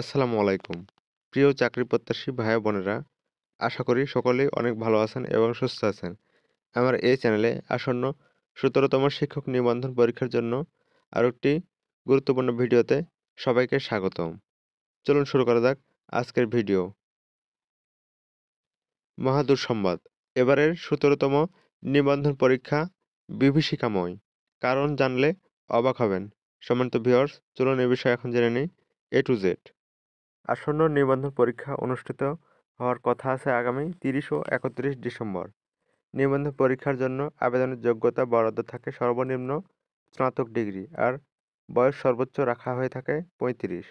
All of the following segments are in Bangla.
আসসালামু আলাইকুম প্রিয় চাকরি প্রত্যাশী ভাই বোনেরা আশা করি সকলেই অনেক ভালো আছেন এবং সুস্থ আছেন আমার এই চ্যানেলে আসন্ন সতেরোতম শিক্ষক নিবন্ধন পরীক্ষার জন্য আরও একটি গুরুত্বপূর্ণ ভিডিওতে সবাইকে স্বাগতম চলুন শুরু করা যাক আজকের ভিডিও মহাদুর সংবাদ এবারের সতেরোতম নিবন্ধন পরীক্ষা বিভীষিকাময় কারণ জানলে অবাক হবেন সমান্ত ভিওর্স চলুন এ বিষয়ে এখন জেনে নিই এ টু জেড আসন্ন নিবন্ধন পরীক্ষা অনুষ্ঠিত হওয়ার কথা আছে আগামী তিরিশ ও একত্রিশ ডিসেম্বর নিবন্ধন পরীক্ষার জন্য আবেদনের যোগ্যতা বরাদ্দ থাকে সর্বনিম্ন স্নাতক ডিগ্রি আর বয়স সর্বোচ্চ রাখা হয়ে থাকে পঁয়ত্রিশ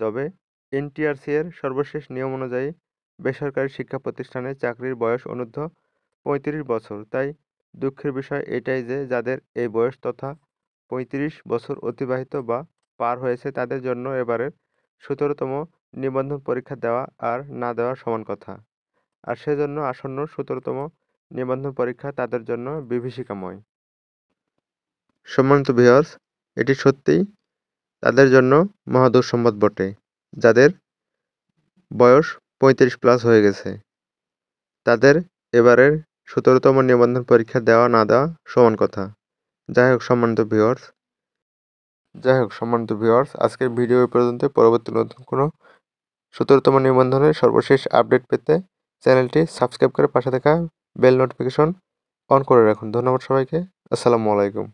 তবে এনটিআরসি এর সর্বশেষ নিয়ম অনুযায়ী বেসরকারি শিক্ষা প্রতিষ্ঠানে চাকরির বয়স অনূর্ধ্ব পঁয়ত্রিশ বছর তাই দুঃখের বিষয় এটাই যে যাদের এই বয়স তথা পঁয়ত্রিশ বছর অতিবাহিত বা পার হয়েছে তাদের জন্য এবারের সতেরোতম নিবন্ধন পরীক্ষা দেওয়া আর না দেওয়া সমান কথা আর সেজন্য আসন্ন সতেরোতম নিবন্ধন পরীক্ষা তাদের জন্য বিভীষিকাময় সম্মানিত ভিওর্স এটি সত্যিই তাদের জন্য মহাদুঃসম্মত বটে যাদের বয়স পঁয়ত্রিশ প্লাস হয়ে গেছে তাদের এবারের সতেরোতম নিবন্ধন পরীক্ষা দেওয়া না দেওয়া সমান কথা যাই হোক সম্মানিত ভিওর্স যাই হোক সম্মানিত ভিউয়ার্স আজকের ভিডিও পর্যন্ত পরবর্তী নতুন কোনো সতেরোতম নিবন্ধনের সর্বশেষ আপডেট পেতে চ্যানেলটি সাবস্ক্রাইব করে পাশে থাকা বেল নোটিফিকেশন অন করে রাখুন ধন্যবাদ সবাইকে আসসালামু আলাইকুম